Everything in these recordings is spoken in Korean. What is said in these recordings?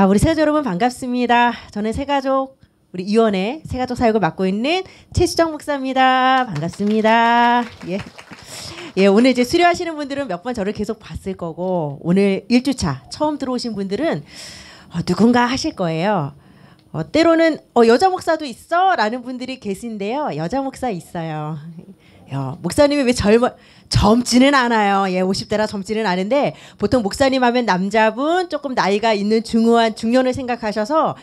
아, 우리 세가족 여러분 반갑습니다. 저는 새가족 우리 이원회 새가족 사역을 맡고 있는 최수정 목사입니다. 반갑습니다. 예. 예, 오늘 이제 수료하시는 분들은 몇 번 저를 계속 봤을 거고 오늘 1주차 처음 들어오신 분들은 어, 누군가 하실 거예요. 어, 때로는 어, 여자 목사도 있어라는 분들이 계신데요. 여자 목사 있어요. 야, 목사님이 왜젊 젊지는 않아요. 예, 50대라 젊지는 않은데 보통 목사님 하면 남자분 조금 나이가 있는 중후한 중년을 생각하셔서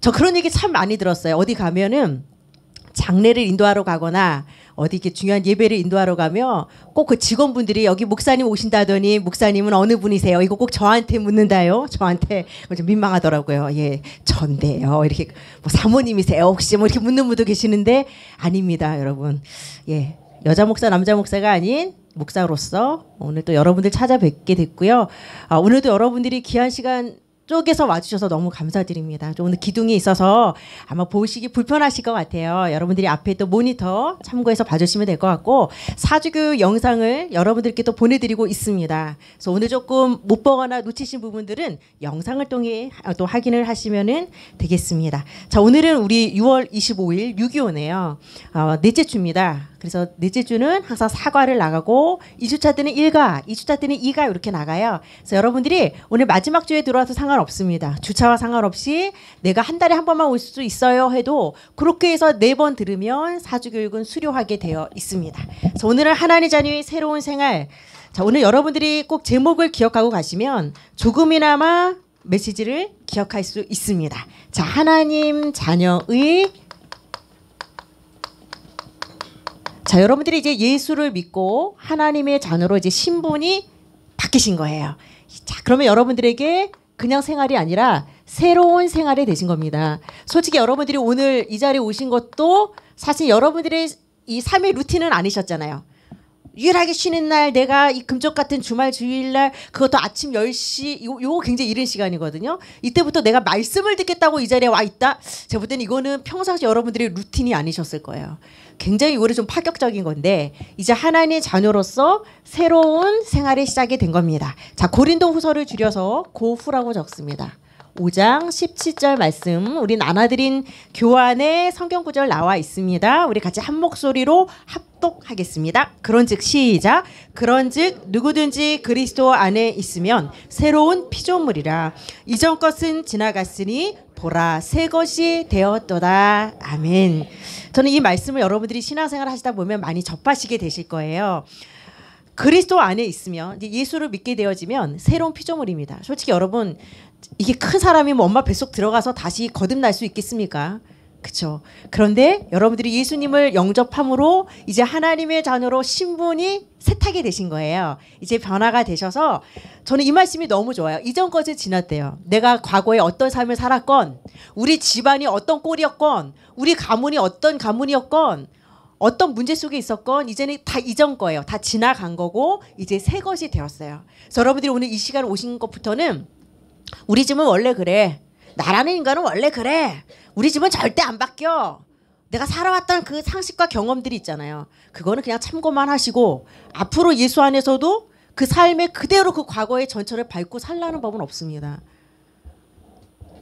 저 그런 얘기 참 많이 들었어요. 어디 가면은 장례를 인도하러 가거나 어디 이렇게 중요한 예배를 인도하러 가면 꼭 그 직원분들이 여기 목사님 오신다더니 목사님은 어느 분이세요? 이거 꼭 저한테 묻는다요. 저한테 어, 좀 민망하더라고요. 예, 전데요. 이렇게 뭐 사모님이세요? 혹시 뭐 이렇게 묻는 분도 계시는데 아닙니다, 여러분. 예, 여자 목사 남자 목사가 아닌 목사로서 오늘 또 여러분들 찾아뵙게 됐고요. 아, 오늘도 여러분들이 귀한 시간 쪽에서 와주셔서 너무 감사드립니다. 오늘 기둥이 있어서 아마 보시기 불편하실 것 같아요. 여러분들이 앞에 또 모니터 참고해서 봐주시면 될 것 같고 사주교 영상을 여러분들께 또 보내드리고 있습니다. 그래서 오늘 조금 못 보거나 놓치신 부분들은 영상을 통해 또 확인을 하시면 되겠습니다. 자 오늘은 우리 6월 25일 6.25네요. 어, 넷째 주입니다. 그래서 넷째 주는 항상 사과를 나가고 2주차 때는 1가, 2주차 때는 2가 이렇게 나가요. 그래서 여러분들이 오늘 마지막 주에 들어와서 상관없습니다. 주차와 상관없이 내가 한 달에 한 번만 올 수 있어요 해도 그렇게 해서 네 번 들으면 사주 교육은 수료하게 되어 있습니다. 그래서 오늘은 하나님 자녀의 새로운 생활. 자, 오늘 여러분들이 꼭 제목을 기억하고 가시면 조금이나마 메시지를 기억할 수 있습니다. 자, 하나님 자녀의 자, 여러분들이 이제 예수를 믿고 하나님의 자녀로 이제 신분이 바뀌신 거예요. 자, 그러면 여러분들에게 그냥 생활이 아니라 새로운 생활이 되신 겁니다. 솔직히 여러분들이 오늘 이 자리에 오신 것도 사실 여러분들의 이 삶의 루틴은 아니셨잖아요. 유일하게 쉬는 날 내가 이 금쪽 같은 주말 주일날 그것도 아침 10시 요, 거 굉장히 이른 시간이거든요. 이때부터 내가 말씀을 듣겠다고 이 자리에 와 있다. 제가 볼 때는 이거는 평상시 여러분들의 루틴이 아니셨을 거예요. 굉장히 이거좀 파격적인 건데 이제 하나님의 자녀로서 새로운 생활의 시작이 된 겁니다. 자 고린도 후서를 줄여서 고후라고 적습니다. 5장 17절 말씀 우리 나눠드린 교환의 성경 구절 나와 있습니다. 우리 같이 한 목소리로 합독하겠습니다. 그런즉 시작 그런즉 누구든지 그리스도 안에 있으면 새로운 피조물이라 이전 것은 지나갔으니 보라 새 것이 되었도다. 아멘. 저는 이 말씀을 여러분들이 신앙생활 하시다 보면 많이 접하시게 되실 거예요. 그리스도 안에 있으면 예수를 믿게 되어지면 새로운 피조물입니다. 솔직히 여러분 이게 큰 사람이 면 뭐 엄마 뱃속 들어가서 다시 거듭날 수 있겠습니까? 그렇죠. 그런데 여러분들이 예수님을 영접함으로 이제 하나님의 자녀로 신분이 세탁이 되신 거예요. 이제 변화가 되셔서 저는 이 말씀이 너무 좋아요. 이전까지 지났대요. 내가 과거에 어떤 삶을 살았건, 우리 집안이 어떤 꼴이었건, 우리 가문이 어떤 가문이었건, 어떤 문제 속에 있었건 이제는 다 이전 거예요. 다 지나간 거고 이제 새 것이 되었어요. 그래서 여러분들이 오늘 이 시간 오신 것부터는 우리 집은 원래 그래. 나라는 인간은 원래 그래. 우리 집은 절대 안 바뀌어. 내가 살아왔던 그 상식과 경험들이 있잖아요. 그거는 그냥 참고만 하시고 앞으로 예수 안에서도 그 삶에 그대로 그 과거의 전철을 밟고 살라는 법은 없습니다.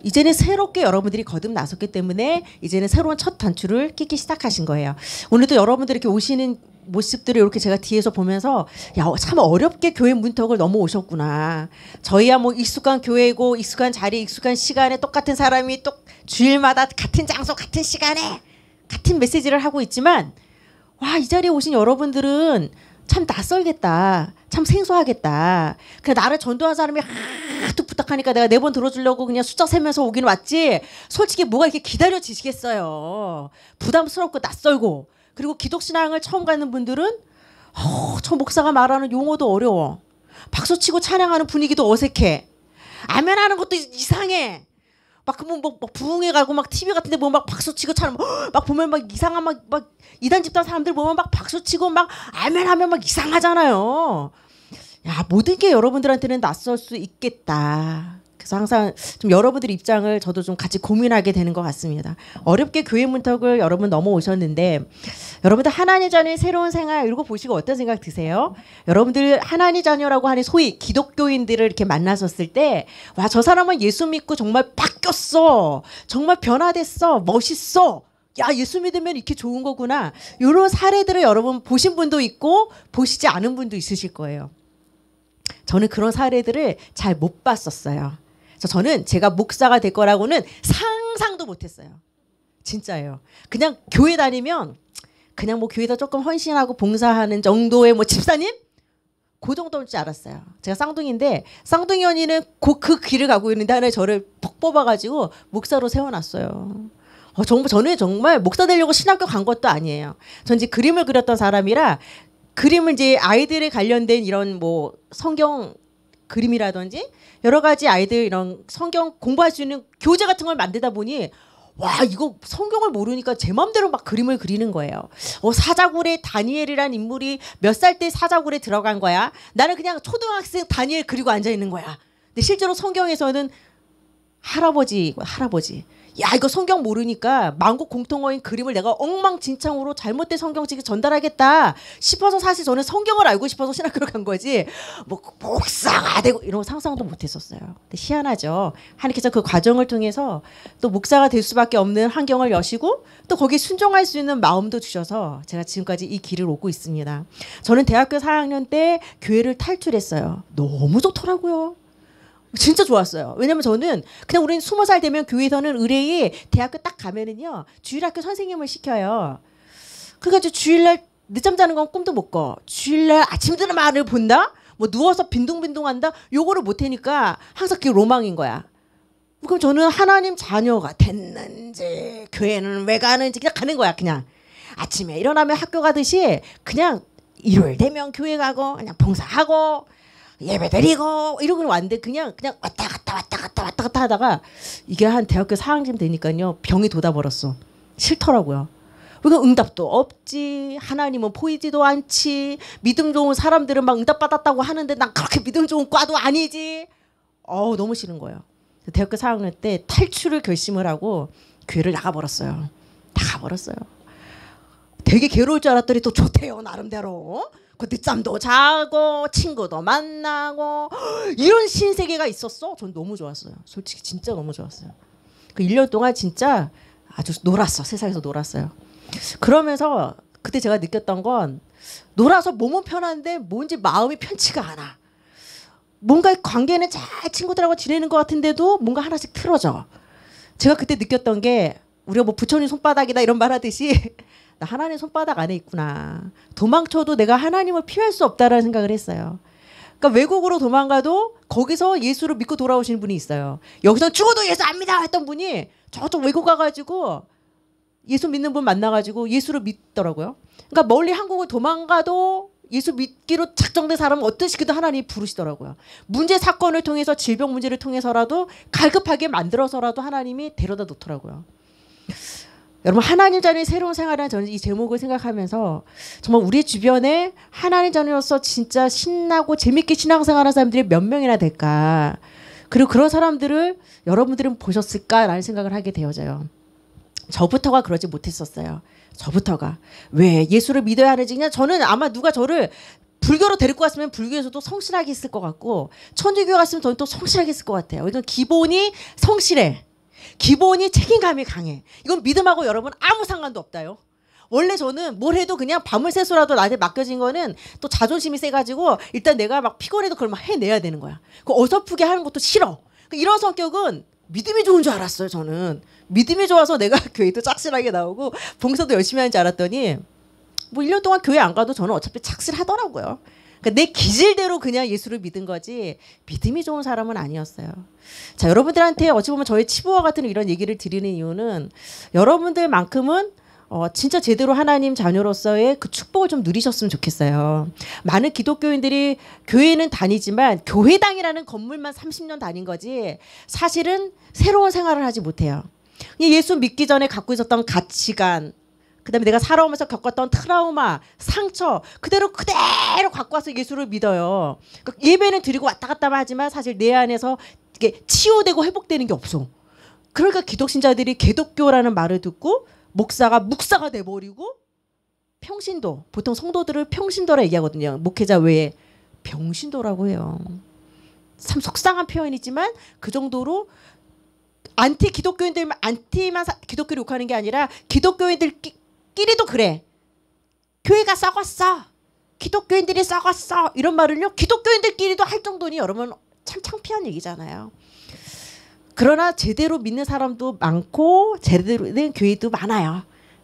이제는 새롭게 여러분들이 거듭나섰기 때문에 이제는 새로운 첫 단추를 끼기 시작하신 거예요. 오늘도 여러분들 이렇게 오시는 모습들을 이렇게 제가 뒤에서 보면서 야참 어, 어렵게 교회 문턱을 넘어오셨구나. 저희야 뭐 익숙한 교회고 익숙한 자리, 익숙한 시간에 똑같은 사람이 똑 주일마다 같은 장소, 같은 시간에 같은 메시지를 하고 있지만 와이 자리에 오신 여러분들은 참 낯설겠다. 참 생소하겠다. 그 나를 전도한 사람이 하도 부탁하니까 내가 네 번 들어주려고 그냥 숫자 세면서 오긴 왔지. 솔직히 뭐가 이렇게 기다려지시겠어요. 부담스럽고 낯설고. 그리고 기독신앙을 처음 가는 분들은 어, 저 목사가 말하는 용어도 어려워. 박수치고 찬양하는 분위기도 어색해. 아멘하는 것도 이상해. 막 그러면 뭐, 뭐 막부흥해 가고 막 TV 같은데 보면 막 박수 치고 참 막 보면 막 이상한 막 막 이단 집단 사람들 보면 막 박수 치고 막 아멘 하면 막 이상하잖아요. 야 모든 게 여러분들한테는 낯설 수 있겠다. 그래서 항상 좀 여러분들 입장을 저도 좀 같이 고민하게 되는 것 같습니다. 어렵게 교회 문턱을 여러분 넘어오셨는데 여러분들 하나님 자녀의 새로운 생활 읽거 보시고 어떤 생각 드세요? 여러분들 하나님 자녀라고 하는 소위 기독교인들을 이렇게 만나셨을 때 와 저 사람은 예수 믿고 정말 바뀌었어. 정말 변화됐어. 멋있어. 야 예수 믿으면 이렇게 좋은 거구나 이런 사례들을 여러분 보신 분도 있고 보시지 않은 분도 있으실 거예요. 저는 그런 사례들을 잘 못 봤었어요. 그래서 저는 제가 목사가 될 거라고는 상상도 못했어요. 진짜예요. 그냥 교회 다니면 그냥 뭐 교회에서 조금 헌신하고 봉사하는 정도의 뭐 집사님 그 정도인 줄 알았어요. 제가 쌍둥이인데 쌍둥이 언니는 그 길을 가고 있는데 하나 저를 퍽 뽑아가지고 목사로 세워놨어요. 어, 정말 저는 정말 목사 되려고 신학교 간 것도 아니에요. 전 이제 그림을 그렸던 사람이라 그림은 이제 아이들에 관련된 이런 뭐 성경 그림이라든지 여러 가지 아이들 이런 성경 공부할 수 있는 교재 같은 걸 만들다 보니 와 이거 성경을 모르니까 제 맘대로 막 그림을 그리는 거예요. 어 사자굴에 다니엘이란 인물이 몇 살 때 사자굴에 들어간 거야. 나는 그냥 초등학생 다니엘 그리고 앉아 있는 거야. 근데 실제로 성경에서는 할아버지 할아버지 야 이거 성경 모르니까 만고 공통어인 그림을 내가 엉망진창으로 잘못된 성경책에 전달하겠다 싶어서 사실 저는 성경을 알고 싶어서 신학교를 간 거지 뭐 목사가 되고 이런 거 상상도 못했었어요. 근데 희한하죠. 하나님께서 그 과정을 통해서 또 목사가 될 수밖에 없는 환경을 여시고 또 거기에 순종할 수 있는 마음도 주셔서 제가 지금까지 이 길을 오고 있습니다. 저는 대학교 4학년 때 교회를 탈출했어요. 너무 좋더라고요. 진짜 좋았어요. 왜냐면 저는 그냥 우린는 스무 살 되면 교회에서는 의뢰에 대학교 딱 가면은요 주일 학교 선생님을 시켜요. 그래가지고 그러니까 주일날 늦잠 자는 건 꿈도 못 꿔. 주일날 아침 드는 말을 본다? 뭐 누워서 빈둥빈둥한다? 요거를 못하니까 항상 그게 로망인 거야. 그럼 저는 하나님 자녀가 됐는지 교회는 왜 가는지 그냥 가는 거야 그냥. 아침에 일어나면 학교 가듯이 그냥 일요일 되면 교회 가고 그냥 봉사하고 예배 드리고 이러고 왔는데 그냥 그냥 왔다 갔다 왔다 갔다 왔다 갔다 하다가 이게 한 대학교 4학년쯤 되니까요 병이 돋아버렸어 싫더라고요 그러니까 응답도 없지 하나님은 보이지도 않지 믿음 좋은 사람들은 막 응답 받았다고 하는데 난 그렇게 믿음 좋은 과도 아니지 어우 너무 싫은 거예요 대학교 4학년 때 탈출을 결심을 하고 교회를 나가버렸어요 나가버렸어요 되게 괴로울 줄 알았더니 또 좋대요 나름대로 그때잠도 자고 친구도 만나고 이런 신세계가 있었어. 전 너무 좋았어요. 솔직히 진짜 너무 좋았어요. 그 1년 동안 진짜 아주 놀았어. 세상에서 놀았어요. 그러면서 그때 제가 느꼈던 건 놀아서 몸은 편한데 뭔지 마음이 편치가 않아. 뭔가 관계는 잘 친구들하고 지내는 것 같은데도 뭔가 하나씩 틀어져. 제가 그때 느꼈던 게 우리가 뭐 부처님 손바닥이다 이런 말 하듯이 나 하나님 손바닥 안에 있구나. 도망쳐도 내가 하나님을 피할 수 없다라는 생각을 했어요. 그러니까 외국으로 도망가도 거기서 예수를 믿고 돌아오신 분이 있어요. 여기서 죽어도 예수 압니다 했던 분이 저쪽 외국 가가지고 예수 믿는 분 만나가지고 예수를 믿더라고요. 그러니까 멀리 한국을 도망가도 예수 믿기로 작정된 사람은 어떠시기도 하나님이 부르시더라고요. 문제 사건을 통해서 질병 문제를 통해서라도 갈급하게 만들어서라도 하나님이 데려다 놓더라고요. 여러분 하나님 자녀의 새로운 생활이라는 저는 이 제목을 생각하면서 정말 우리 주변에 하나님 자녀로서 진짜 신나고 재밌게 신앙생활하는 사람들이 몇 명이나 될까 그리고 그런 사람들을 여러분들은 보셨을까라는 생각을 하게 되어져요. 저부터가 그러지 못했었어요. 저부터가 왜 예수를 믿어야 하는지 그냥 저는 아마 누가 저를 불교로 데리고 갔으면 불교에서도 성실하게 있을 것 같고 천주교 갔으면 저는 또 성실하게 있을 것 같아요. 그러 기본이 성실해. 기본이 책임감이 강해. 이건 믿음하고 여러분 아무 상관도 없다요. 원래 저는 뭘 해도 그냥 밤을 새서라도 나한테 맡겨진 거는 또 자존심이 세가지고 일단 내가 막 피곤해도 그걸 막 해내야 되는 거야. 그 어설프게 하는 것도 싫어. 그 이런 성격은 믿음이 좋은 줄 알았어요, 저는. 믿음이 좋아서 내가 교회도 착실하게 나오고 봉사도 열심히 하는 줄 알았더니 뭐 1년 동안 교회 안 가도 저는 어차피 착실하더라고요. 그러니까 내 기질대로 그냥 예수를 믿은 거지 믿음이 좋은 사람은 아니었어요. 자 여러분들한테 어찌 보면 저의 치부와 같은 이런 얘기를 드리는 이유는 여러분들만큼은 어, 진짜 제대로 하나님 자녀로서의 그 축복을 좀 누리셨으면 좋겠어요. 많은 기독교인들이 교회는 다니지만 교회당이라는 건물만 30년 다닌 거지 사실은 새로운 생활을 하지 못해요. 예수 믿기 전에 갖고 있었던 가치관, 그다음에 내가 살아오면서 겪었던 트라우마, 상처 그대로 그대로 갖고 와서 예수를 믿어요. 그러니까 예배는 드리고 왔다 갔다 하지만 사실 내 안에서 이게 치유되고 회복되는 게 없어. 그러니까 기독신자들이 개독교라는 말을 듣고 목사가 묵사가 돼버리고 평신도 보통 성도들을 평신도라 얘기하거든요. 목회자 외에 병신도라고 해요. 참 속상한 표현이지만 그 정도로 안티 기독교인들만 안티만 기독교를 욕하는 게 아니라 기독교인들 우리끼리도 그래. 교회가 썩었어. 기독교인들이 썩었어. 이런 말을요. 기독교인들끼리도 할 정도니 여러분 참 창피한 얘기잖아요. 그러나 제대로 믿는 사람도 많고 제대로 된 교회도 많아요.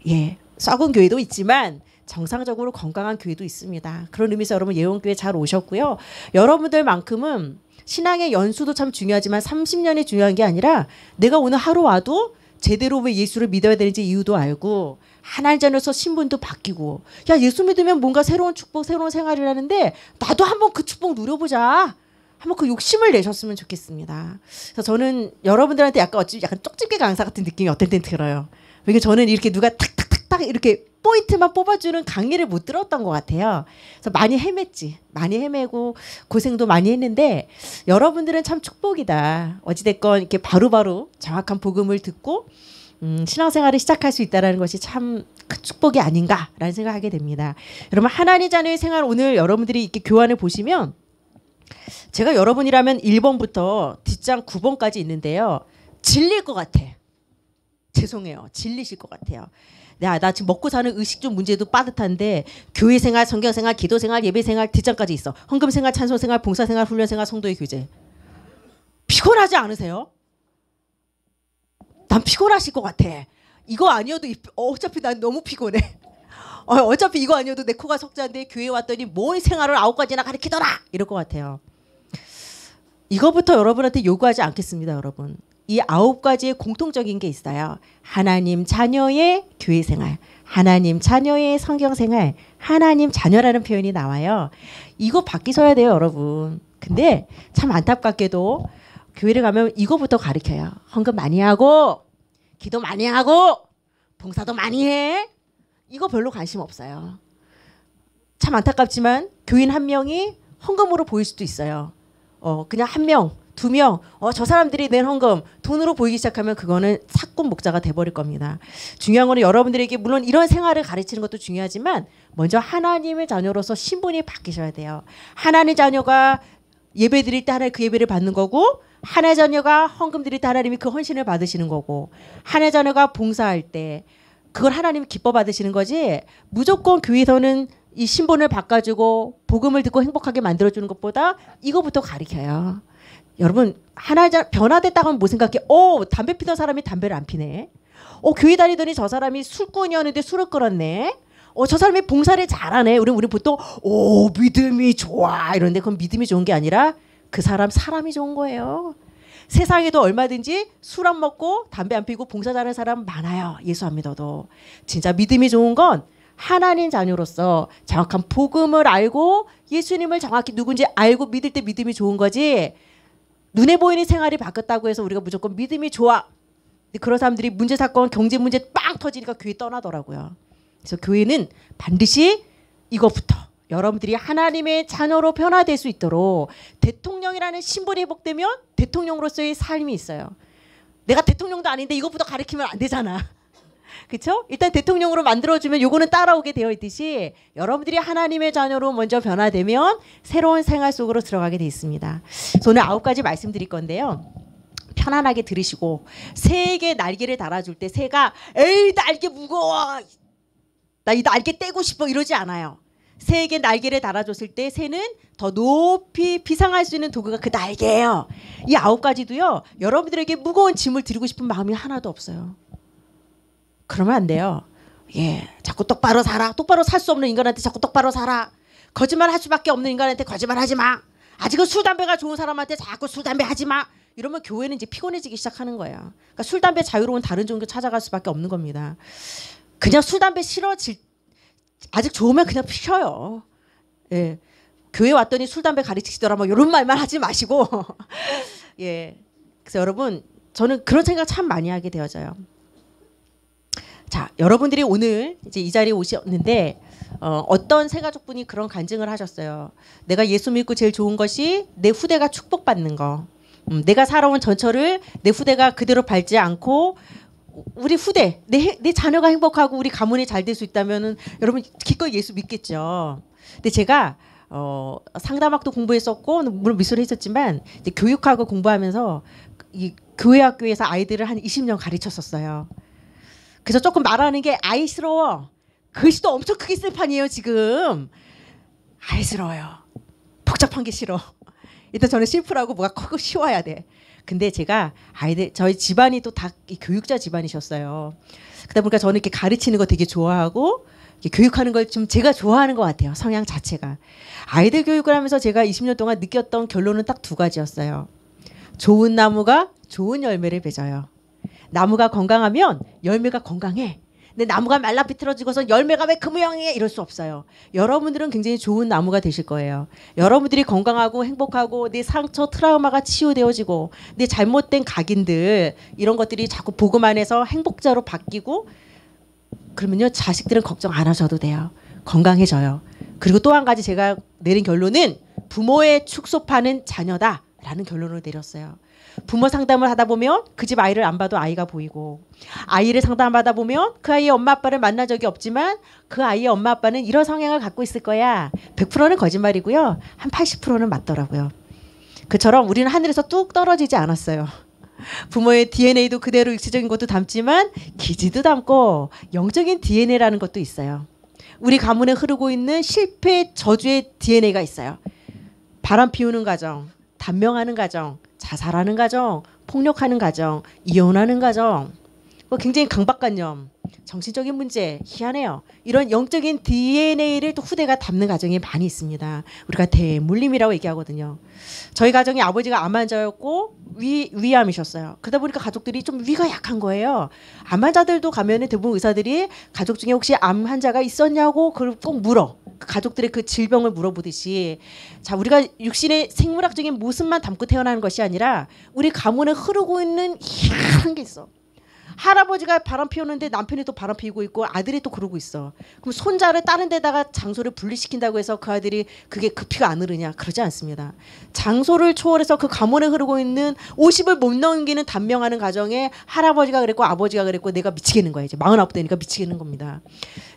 예. 썩은 교회도 있지만 정상적으로 건강한 교회도 있습니다. 그런 의미에서 여러분 예원교회 잘 오셨고요. 여러분들만큼은 신앙의 연수도 참 중요하지만 30년이 중요한 게 아니라 내가 오늘 하루 와도 제대로 왜 예수를 믿어야 되는지 이유도 알고 한알 전에서 신분도 바뀌고 야 예수 믿으면 뭔가 새로운 축복 새로운 생활이라는데 나도 한번 그 축복 누려보자 한번 그 욕심을 내셨으면 좋겠습니다. 그래서 저는 여러분들한테 약간 어찌 약간 쪽집게 강사 같은 느낌이 어떨 땐 들어요. 왜냐면 저는 이렇게 누가 탁탁탁탁 이렇게 포인트만 뽑아주는 강의를 못 들었던 것 같아요. 그래서 많이 헤맸지. 많이 헤매고 고생도 많이 했는데 여러분들은 참 축복이다. 어찌됐건 이렇게 바로바로 바로 정확한 복음을 듣고 음, 신앙생활을 시작할 수 있다라는 것이 참 큰 축복이 아닌가라는 생각하게 을 됩니다. 여러분 하나님 자녀의 생활 오늘 여러분들이 이렇게 교환을 보시면 제가 여러분이라면 1번부터 뒷장 9번까지 있는데요. 질릴 것 같아. 죄송해요. 질리실 것 같아요. 야, 네, 아, 나 지금 먹고 사는 의식적 문제도 빠듯한데 교회 생활, 성경 생활, 기도 생활, 예배 생활 뒷장까지 있어. 헌금 생활, 찬송 생활, 봉사 생활, 훈련 생활, 성도의 교제. 피곤하지 않으세요? 난 피곤하실 것 같아. 이거 아니어도 어, 어차피 난 너무 피곤해. 어, 어차피 이거 아니어도 내 코가 석자인데 교회 왔더니 뭔 생활을 아홉 가지나 가르키더라 이럴 것 같아요. 이거부터 여러분한테 요구하지 않겠습니다, 여러분. 이 아홉 가지의 공통적인 게 있어요. 하나님 자녀의 교회 생활, 하나님 자녀의 성경 생활, 하나님 자녀라는 표현이 나와요. 이거 바뀌셔야 돼요, 여러분. 근데 참 안타깝게도 교회를 가면 이거부터 가르쳐요 헌금 많이 하고 기도 많이 하고 봉사도 많이 해. 이거 별로 관심 없어요. 참 안타깝지만 교인 한 명이 헌금으로 보일 수도 있어요. 어 그냥 한 명, 두 명, 어저 사람들이 낸 헌금 돈으로 보이기 시작하면 그거는 사건 목자가 돼버릴 겁니다. 중요한 거는 여러분들에게 물론 이런 생활을 가르치는 것도 중요하지만 먼저 하나님의 자녀로서 신분이 바뀌셔야 돼요. 하나님의 자녀가 예배 드릴 때 하나의 그 예배를 받는 거고 한해 자녀가 헌금 드릴 때 하나님이 그 헌신을 받으시는 거고 한해 자녀가 봉사할 때 그걸 하나님이 기뻐 받으시는 거지 무조건 교회에서는 이 신분을 바꿔주고 복음을 듣고 행복하게 만들어주는 것보다 이거부터 가리켜요. 여러분 하나 변화됐다고 하면 뭐 생각해? 어 담배 피던 사람이 담배를 안 피네. 어 교회 다니더니 저 사람이 술꾼이었는데 술을 끌었네. 어, 저 사람이 봉사를 잘하네. 우리 우리 보통 오 믿음이 좋아 이런데 그건 믿음이 좋은 게 아니라 그 사람 사람이 좋은 거예요. 세상에도 얼마든지 술 안 먹고 담배 안 피고 봉사 잘하는 사람 많아요. 예수 안 믿어도. 진짜 믿음이 좋은 건 하나님 자녀로서 정확한 복음을 알고 예수님을 정확히 누군지 알고 믿을 때 믿음이 좋은 거지 눈에 보이는 생활이 바뀌었다고 해서 우리가 무조건 믿음이 좋아. 그런 사람들이 문제 사건, 경제 문제 빵 터지니까 교회 떠나더라고요. 그래서 교회는 반드시 이것부터 여러분들이 하나님의 자녀로 변화될 수 있도록 대통령이라는 신분이 회복되면 대통령으로서의 삶이 있어요. 내가 대통령도 아닌데 이것부터 가르치면 안 되잖아. 그렇죠? 일단 대통령으로 만들어주면 요거는 따라오게 되어 있듯이 여러분들이 하나님의 자녀로 먼저 변화되면 새로운 생활 속으로 들어가게 돼 있습니다. 오늘 아홉 가지 말씀드릴 건데요. 편안하게 들으시고 새에게 날개를 달아줄 때 새가 에이 날개 무거워 나 이 날개 떼고 싶어 이러지 않아요. 새에게 날개를 달아줬을 때 새는 더 높이 비상할 수 있는 도구가 그 날개예요. 이 아홉 가지도요. 여러분들에게 무거운 짐을 드리고 싶은 마음이 하나도 없어요. 그러면 안 돼요. 예, 자꾸 똑바로 살아. 똑바로 살 수 없는 인간한테 자꾸 똑바로 살아. 거짓말 할 수밖에 없는 인간한테 거짓말 하지 마. 아직은 술 담배가 좋은 사람한테 자꾸 술 담배 하지 마. 이러면 교회는 이제 피곤해지기 시작하는 거예요. 그러니까 술 담배 자유로운 다른 종교 찾아갈 수밖에 없는 겁니다. 그냥 술 담배 싫어질 아직 좋으면 그냥 피셔요. 예. 교회 왔더니 술 담배 가르치시더라 뭐 이런 말만 하지 마시고 예. 그래서 여러분 저는 그런 생각 참 많이 하게 되어져요. 자, 여러분들이 오늘 이제 이 자리에 오셨는데 어, 떤 새가족분이 그런 간증을 하셨어요. 내가 예수 믿고 제일 좋은 것이 내 후대가 축복받는 거. 음, 내가 살아온 전철을 내 후대가 그대로 밟지 않고 우리 후대 내, 내 자녀가 행복하고 우리 가문이 잘 될 수 있다면은 여러분 기꺼이 예수 믿겠죠. 근데 제가 어, 상담학도 공부했었고 물론 미술을 했었지만 이제 교육하고 공부하면서 이 교회 학교에서 아이들을 한 20년 가르쳤었어요. 그래서 조금 말하는 게 아이스러워. 글씨도 엄청 크게 쓸 판이에요 지금. 아이스러워요. 복잡한 게 싫어. 일단 저는 심플하고 뭐가 커고 쉬워야 돼. 근데 제가 아이들 저희 집안이 또 다 교육자 집안이셨어요. 그다 보니까 저는 이렇게 가르치는 거 되게 좋아하고 교육하는 걸좀 제가 좋아하는 것 같아요. 성향 자체가. 아이들 교육을 하면서 제가 20년 동안 느꼈던 결론은 딱 두 가지였어요. 좋은 나무가 좋은 열매를 맺어요. 나무가 건강하면 열매가 건강해. 내 나무가 말라 비틀어지고서 열매가 왜 그 모양이야 이럴 수 없어요. 여러분들은 굉장히 좋은 나무가 되실 거예요. 여러분들이 건강하고 행복하고 내 네 상처 트라우마가 치유되어지고 내 네 잘못된 각인들 이런 것들이 자꾸 복음 안에서 행복자로 바뀌고 그러면요 자식들은 걱정 안 하셔도 돼요. 건강해져요. 그리고 또 한 가지 제가 내린 결론은 부모의 축소파는 자녀다라는 결론을 내렸어요. 부모 상담을 하다 보면 그 집 아이를 안 봐도 아이가 보이고 아이를 상담하다 보면 그 아이의 엄마 아빠를 만난 적이 없지만 그 아이의 엄마 아빠는 이런 성향을 갖고 있을 거야. 100%는 거짓말이고요. 한 80%는 맞더라고요. 그처럼 우리는 하늘에서 뚝 떨어지지 않았어요. 부모의 DNA도 그대로 육체적인 것도 담지만 기지도 담고 영적인 DNA라는 것도 있어요. 우리 가문에 흐르고 있는 실패 저주의 DNA가 있어요. 바람 피우는 가정, 단명하는 가정, 자살하는 가정, 폭력하는 가정, 이혼하는 가정, 굉장히 강박관념, 정신적인 문제 희한해요. 이런 영적인 DNA를 또 후대가 담는 가정이 많이 있습니다. 우리가 대물림이라고 얘기하거든요. 저희 가정의 아버지가 암 환자였고 위 위암이셨어요. 그러다 보니까 가족들이 좀 위가 약한 거예요. 암 환자들도 가면은 대부분 의사들이 가족 중에 혹시 암 환자가 있었냐고 그걸 꼭 물어. 그 가족들의 그 질병을 물어보듯이 자 우리가 육신의 생물학적인 모습만 담고 태어나는 것이 아니라 우리 가문에 흐르고 있는 희한한 게 있어. 할아버지가 바람 피우는데 남편이 또 바람 피우고 있고 아들이 또 그러고 있어. 그럼 손자를 다른 데다가 장소를 분리시킨다고 해서 그 아들이 그게 급히가 안 흐르냐? 그러지 않습니다. 장소를 초월해서 그 가문에 흐르고 있는 50을 못 넘기는 단명하는 가정에 할아버지가 그랬고 아버지가 그랬고 내가 미치겠는 거야. 이제 49 되니까 미치겠는 겁니다.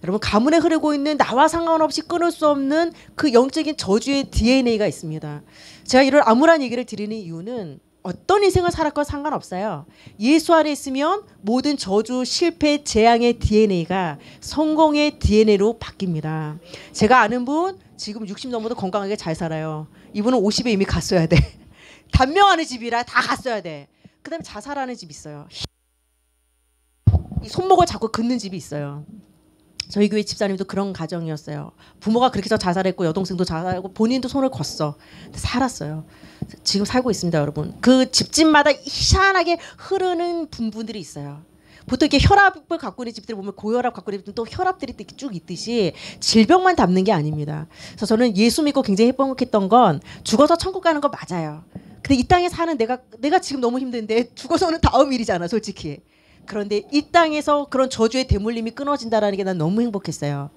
여러분 가문에 흐르고 있는 나와 상관없이 끊을 수 없는 그 영적인 저주의 DNA가 있습니다. 제가 이런 암울한 얘기를 드리는 이유는 어떤 인생을 살았건 상관없어요. 예수 안에 있으면 모든 저주, 실패, 재앙의 DNA가 성공의 DNA로 바뀝니다. 제가 아는 분 지금 60 넘어도 건강하게 잘 살아요. 이분은 50에 이미 갔어야 돼. 단명하는 집이라 다 갔어야 돼. 그다음에 자살하는 집 있어요. 손목을 자꾸 긋는 집이 있어요. 저희 교회 집사님도 그런 가정이었어요. 부모가 그렇게 해서 자살했고 여동생도 자살하고 본인도 손을 걷어 살았어요. 지금 살고 있습니다, 여러분. 그 집집마다 희한하게 흐르는 분분들이 있어요. 보통 이렇게 혈압을 갖고 있는 집들 을 보면 고혈압 갖고 있는 또 혈압들이 쭉 있듯이 질병만 담는 게 아닙니다. 그래서 저는 예수 믿고 굉장히 행복했던 건 죽어서 천국 가는 거 맞아요. 근데 이 땅에 사는 내가 내가 지금 너무 힘든데 죽어서는 다음 일이잖아, 솔직히. 그런데 이 땅에서 그런 저주의 대물림이 끊어진다라는 게 난 너무 행복했어요.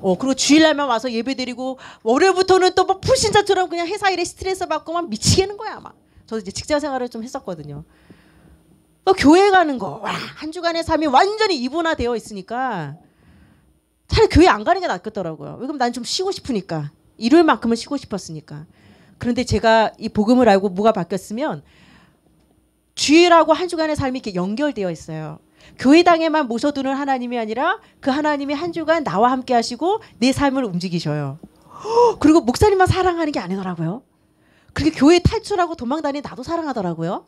어 그리고 주일날만 와서 예배드리고 월요일부터는 또막 불신자처럼 그냥 회사일에 스트레스 받고 막 미치겠는 거야 막. 저도 이제 직장 생활을 좀 했었거든요. 또 교회 가는 거, 와, 한 주간의 삶이 완전히 이분화되어 있으니까 차라리 교회 안 가는 게 낫겠더라고요. 왜냐면 난 좀 쉬고 싶으니까. 일요일만큼은 쉬고 싶었으니까. 그런데 제가 이 복음을 알고 뭐가 바뀌었으면 주일하고 한 주간의 삶이 이렇게 연결되어 있어요. 교회당에만 모셔두는 하나님이 아니라 그 하나님이 한 주간 나와 함께 하시고 내 삶을 움직이셔요. 그리고 목사님만 사랑하는 게 아니더라고요. 그렇게 교회 탈출하고 도망다니 나도 사랑하더라고요.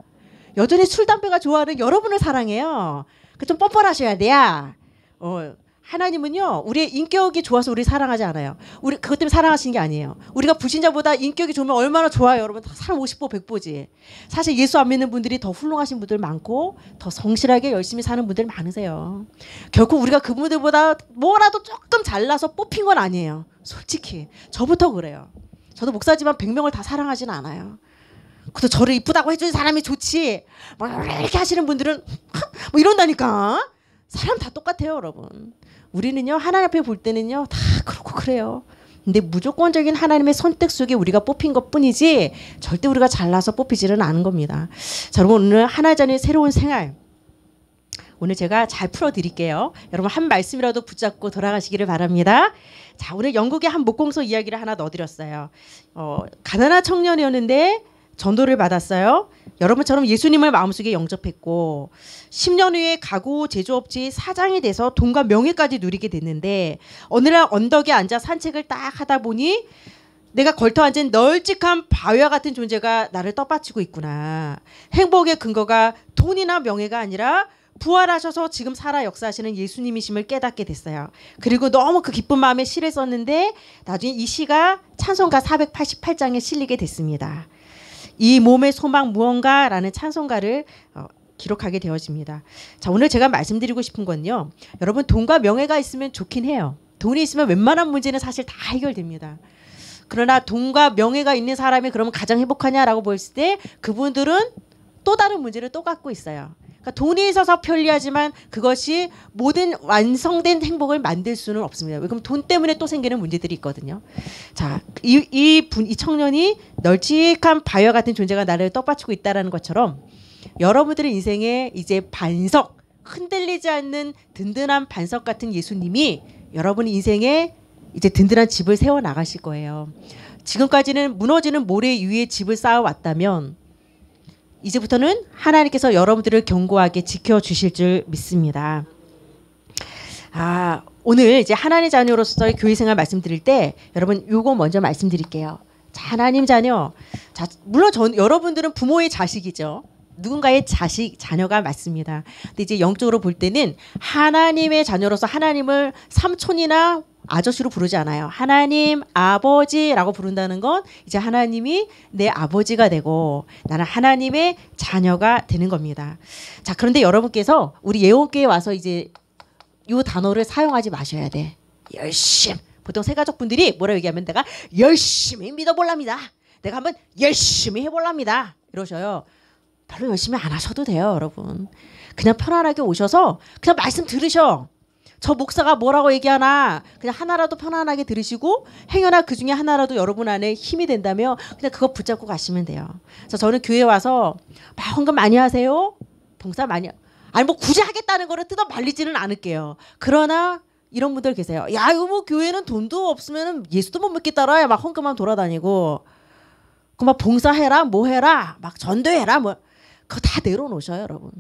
여전히 술 담배가 좋아하는 여러분을 사랑해요. 그 좀 뻔뻔하셔야 돼요 어, 하나님은요 우리의 인격이 좋아서 우리 사랑하지 않아요. 우리 그것 때문에 사랑하시는 게 아니에요. 우리가 불신자보다 인격이 좋으면 얼마나 좋아요, 여러분. 사람 50보 100보지. 사실 예수 안 믿는 분들이 더 훌륭하신 분들 많고 더 성실하게 열심히 사는 분들 많으세요. 결코 우리가 그분들보다 뭐라도 조금 잘나서 뽑힌 건 아니에요. 솔직히 저부터 그래요. 저도 목사지만 100명을 다 사랑하진 않아요. 그래도 저를 이쁘다고 해주는 사람이 좋지. 뭐 이렇게 하시는 분들은 뭐 이런다니까. 사람 다 똑같아요, 여러분. 우리는요 하나님 앞에 볼 때는요 다 그렇고 그래요. 근데 무조건적인 하나님의 선택 속에 우리가 뽑힌 것 뿐이지 절대 우리가 잘나서 뽑히지는 않은 겁니다. 자, 여러분 오늘 하나자의 새로운 생활 오늘 제가 잘 풀어드릴게요. 여러분 한 말씀이라도 붙잡고 돌아가시기를 바랍니다. 자, 오늘 영국의 한 목공소 이야기를 하나 넣어드렸어요. 어, 가난한 청년이었는데 전도를 받았어요. 여러분처럼 예수님을 마음속에 영접했고 10년 후에 가구 제조업체 사장이 돼서 돈과 명예까지 누리게 됐는데 어느 날 언덕에 앉아 산책을 딱 하다 보니 내가 걸터 앉은 널찍한 바위와 같은 존재가 나를 떠받치고 있구나. 행복의 근거가 돈이나 명예가 아니라 부활하셔서 지금 살아 역사하시는 예수님이심을 깨닫게 됐어요. 그리고 너무 그 기쁜 마음에 실를 썼는데 나중에 이 시가 찬송가 488장에 실리게 됐습니다. 이 몸의 소망 무언가라는 찬송가를 어, 기록하게 되어집니다. 자, 오늘 제가 말씀드리고 싶은 건요. 여러분 돈과 명예가 있으면 좋긴 해요. 돈이 있으면 웬만한 문제는 사실 다 해결됩니다. 그러나 돈과 명예가 있는 사람이 그러면 가장 행복하냐라고 보였을 때 그분들은 또 다른 문제를 또 갖고 있어요. 그러니까 돈에 있어서 편리하지만 그것이 모든 완성된 행복을 만들 수는 없습니다. 그럼 돈 때문에 또 생기는 문제들이 있거든요. 자, 이, 이 분, 이 청년이 널찍한 바위와 같은 존재가 나를 떠받치고 있다라는 것처럼 여러분들의 인생에 이제 반석, 흔들리지 않는 든든한 반석 같은 예수님이 여러분 인생에 이제 든든한 집을 세워 나가실 거예요. 지금까지는 무너지는 모래 위에 집을 쌓아왔다면 이제부터는 하나님께서 여러분들을 견고하게 지켜 주실 줄 믿습니다. 아, 오늘 이제 하나님 자녀로서의 교회 생활 말씀드릴 때 여러분 요거 먼저 말씀드릴게요. 자, 하나님 자녀. 자, 물론 전 여러분들은 부모의 자식이죠. 누군가의 자식 자녀가 맞습니다. 근데 이제 영적으로 볼 때는 하나님의 자녀로서 하나님을 삼촌이나 아저씨로 부르지 않아요. 하나님 아버지라고 부른다는 건 이제 하나님이 내 아버지가 되고 나는 하나님의 자녀가 되는 겁니다. 자, 그런데 여러분께서 우리 예원교에 와서 이제 이 단어를 사용하지 마셔야 돼. 열심. 보통 세 가족 분들이 뭐라 고 얘기하면 내가 열심히 믿어볼랍니다. 내가 한번 열심히 해볼랍니다. 이러셔요. 별로 열심히 안 하셔도 돼요, 여러분. 그냥 편안하게 오셔서 그냥 말씀 들으셔. 저 목사가 뭐라고 얘기하나 그냥 하나라도 편안하게 들으시고 행여나 그 중에 하나라도 여러분 안에 힘이 된다면 그냥 그거 붙잡고 가시면 돼요. 그래서 저는 교회 와서 막 헌금 많이 하세요. 봉사 많이 아니 뭐 굳이 하겠다는 거를 뜯어 말리지는 않을게요. 그러나 이런 분들 계세요. 야, 이거 뭐 교회는 돈도 없으면 예수도 못 믿겠다라. 막 헌금만 돌아다니고. 그 막 봉사해라, 뭐 해라, 막 전도해라, 뭐. 그거 다 내려놓으셔요, 여러분.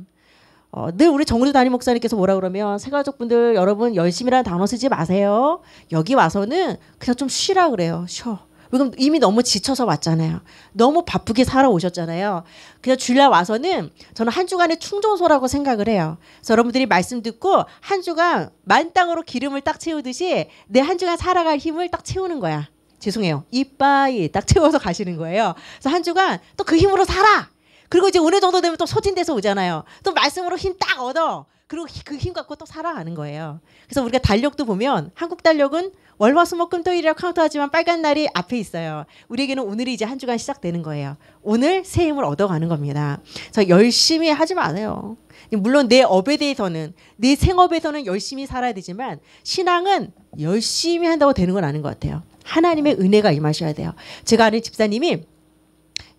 어, 늘 우리 정우주 담임 목사님께서 뭐라 그러면 새가족분들 여러분 열심이라는 단어 쓰지 마세요. 여기 와서는 그냥 좀 쉬라 그래요. 쉬어. 왜냐면 이미 너무 지쳐서 왔잖아요. 너무 바쁘게 살아오셨잖아요. 그냥 주일날 와서는 저는 한 주간의 충전소라고 생각을 해요. 그래서 여러분들이 말씀 듣고 한 주간 만땅으로 기름을 딱 채우듯이 내 한 주간 살아갈 힘을 딱 채우는 거야. 죄송해요. 이빠이 딱 채워서 가시는 거예요. 그래서 한 주간 또 그 힘으로 살아! 그리고 이제 어느 정도 되면 또 소진돼서 오잖아요. 또 말씀으로 힘 딱 얻어. 그리고 그 힘 갖고 또 살아가는 거예요. 그래서 우리가 달력도 보면 한국 달력은 월화수목금토일이라 카운트하지만 빨간 날이 앞에 있어요. 우리에게는 오늘이 이제 한 주간 시작되는 거예요. 오늘 새 힘을 얻어가는 겁니다. 그래서 열심히 하지 마세요. 물론 내 업에 대해서는 내 생업에서는 열심히 살아야 되지만 신앙은 열심히 한다고 되는 건 아닌 것 같아요. 하나님의 은혜가 임하셔야 돼요. 제가 아는 집사님이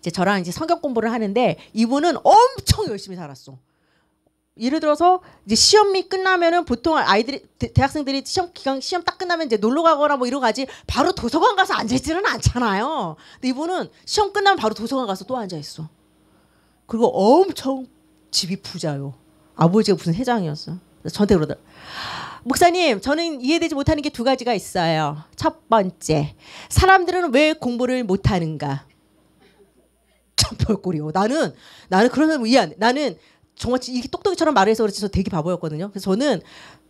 이제 저랑 이제 성경 공부를 하는데 이분은 엄청 열심히 살았어. 예를 들어서 이제 시험이 끝나면은 보통 아이들이 대학생들이 시험 기간 시험 딱 끝나면 이제 놀러 가거나 뭐 이러 가지 바로 도서관 가서 앉아 있지는 않잖아요. 근데 이분은 시험 끝나면 바로 도서관 가서 또 앉아 있어. 그리고 엄청 집이 부자요. 아버지가 무슨 회장이었어. 저한테 그러더. 목사님, 저는 이해되지 못하는 게 두 가지가 있어요. 첫 번째, 사람들은 왜 공부를 못하는가? 참 별꼴이요. 나는 나는 그런 사람 이해 안 돼. 나는 정말 이게 똑똑이처럼 말해서 그래서 되게 바보였거든요. 그래서 저는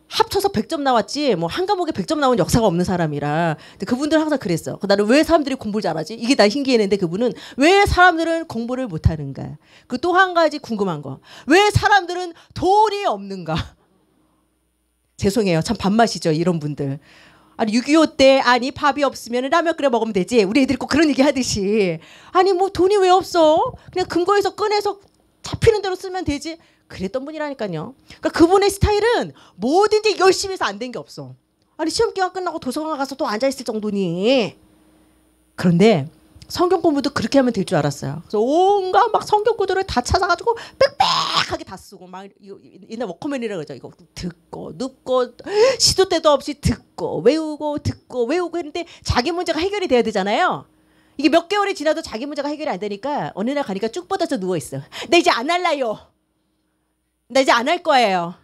합쳐서 100점 나왔지 뭐 한 과목에 100점 나온 역사가 없는 사람이라 근데 그분들 은 항상 그랬어. 나는 왜 사람들이 공부를 잘하지? 이게 나 신기했는데 그분은 왜 사람들은 공부를 못하는가? 그 또 한 가지 궁금한 거. 왜 사람들은 돈이 없는가? 죄송해요. 참 밥맛이죠 이런 분들. 아니 6.25때 아니 밥이 없으면 라면 끓여 먹으면 되지. 우리 애들이 꼭 그런 얘기 하듯이 아니 뭐 돈이 왜 없어? 그냥 근거에서 꺼내서 잡히는 대로 쓰면 되지. 그랬던 분이라니까요. 그러니까 그분의 스타일은 뭐든지 열심히 해서 안 된 게 없어. 아니 시험 기간 끝나고 도서관 가서 또 앉아 있을 정도니. 그런데 성경 공부도 그렇게 하면 될 줄 알았어요. 그래서 온갖 막 성경 구절을 다 찾아가지고 빽빽하게 다 쓰고 막 옛날 워커맨이라고 그러죠. 이거 듣고 눕고 시도 때도 없이 듣고 외우고 듣고 외우고 했는데 자기 문제가 해결이 돼야 되잖아요. 이게 몇 개월이 지나도 자기 문제가 해결이 안 되니까 어느 날 가니까 쭉 뻗어져 누워 있어. 나 이제 안 할래요. 나 이제 안 할 거예요.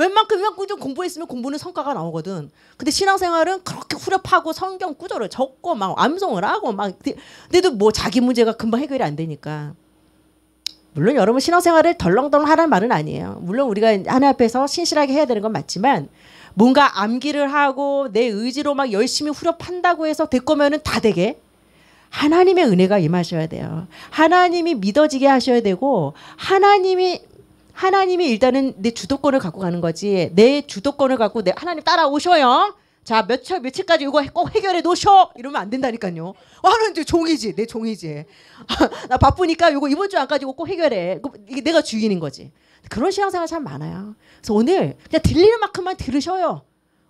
웬만큼이면 꾸준 공부했으면 공부는 성과가 나오거든. 근데 신앙생활은 그렇게 후렵하고 성경 구절을 적고 막 암송을 하고 막 근데도 뭐 자기 문제가 금방 해결이 안 되니까. 물론 여러분 신앙생활을 덜렁덜렁 하라는 말은 아니에요. 물론 우리가 하나 앞에서 신실하게 해야 되는 건 맞지만 뭔가 암기를 하고 내 의지로 막 열심히 후렵한다고 해서 될 거면은 다 되게 하나님의 은혜가 임하셔야 돼요. 하나님이 믿어지게 하셔야 되고 하나님이 하나님이 일단은 내 주도권을 갖고 가는 거지. 내 주도권을 갖고 내 하나님 따라오셔요. 자, 며칠 며칠까지 이거 꼭 해결해 놓으셔. 이러면 안 된다니까요. 와, 어, 하는 종이지. 내 종이지. 나 바쁘니까 이거 이번 주 안가지고꼭 해결해. 그, 이게 내가 주인인 거지. 그런 신앙생활 참 많아요. 그래서 오늘 그냥 들리는 만큼만 들으셔요.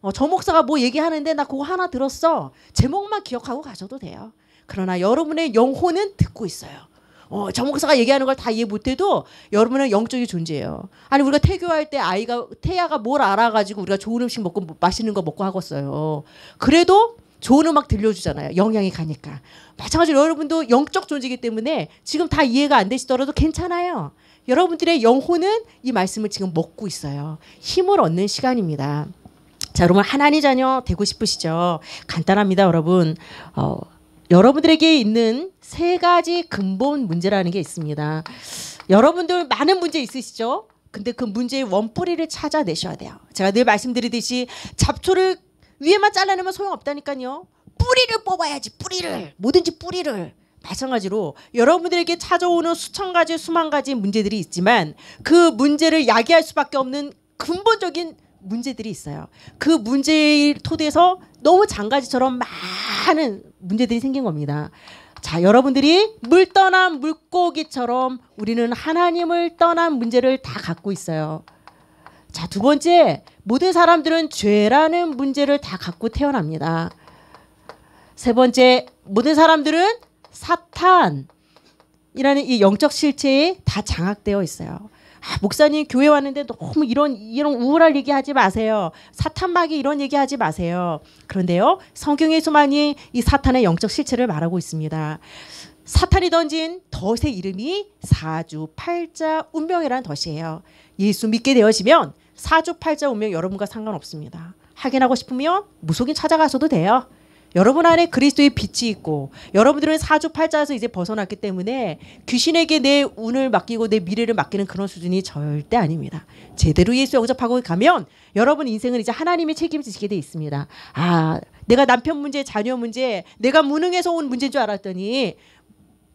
어, 저 목사가 뭐 얘기하는데 나 그거 하나 들었어. 제목만 기억하고 가셔도 돼요. 그러나 여러분의 영혼은 듣고 있어요. 어, 정 목사가 얘기하는 걸 다 이해 못해도 여러분은 영적인 존재예요. 아니 우리가 태교할 때 아이가 태아가 뭘 알아가지고 우리가 좋은 음식 먹고 뭐 맛있는 거 먹고 하겠어요. 그래도 좋은 음악 들려주잖아요. 영향이 가니까. 마찬가지로 여러분도 영적 존재이기 때문에 지금 다 이해가 안 되시더라도 괜찮아요. 여러분들의 영혼은 이 말씀을 지금 먹고 있어요. 힘을 얻는 시간입니다. 자, 여러분 하나님 자녀 되고 싶으시죠? 간단합니다, 여러분. 어, 여러분들에게 있는 세 가지 근본 문제라는 게 있습니다. 여러분들 많은 문제 있으시죠? 근데 그 문제의 원뿌리를 찾아내셔야 돼요. 제가 늘 말씀드리듯이 잡초를 위에만 잘라내면 소용없다니까요. 뿌리를 뽑아야지 뿌리를 뭐든지 뿌리를 마찬가지로 여러분들에게 찾아오는 수천 가지 수만 가지 문제들이 있지만 그 문제를 야기할 수밖에 없는 근본적인 문제들이 있어요. 그 문제를 토대에서 너무 장가지처럼 많은 문제들이 생긴 겁니다. 자, 여러분들이 물 떠난 물고기처럼 우리는 하나님을 떠난 문제를 다 갖고 있어요. 자, 두 번째, 모든 사람들은 죄라는 문제를 다 갖고 태어납니다. 세 번째, 모든 사람들은 사탄이라는 이 영적 실체에 다 장악되어 있어요. 아, 목사님 교회 왔는데 너무 이런 이런 우울할 얘기 하지 마세요. 사탄마귀 이런 얘기 하지 마세요. 그런데요. 성경에서만이 이 사탄의 영적 실체를 말하고 있습니다. 사탄이 던진 덫의 이름이 사주팔자 운명이라는 덫이에요. 예수 믿게 되어지면 사주팔자 운명 여러분과 상관없습니다. 확인하고 싶으면 무속인 찾아가셔도 돼요. 여러분 안에 그리스도의 빛이 있고 여러분들은 사주팔자에서 이제 벗어났기 때문에 귀신에게 내 운을 맡기고 내 미래를 맡기는 그런 수준이 절대 아닙니다. 제대로 예수 영접하고 가면 여러분 인생은 이제 하나님이 책임지시게 돼 있습니다. 아, 내가 남편 문제, 자녀 문제, 내가 무능해서 온 문제인 줄 알았더니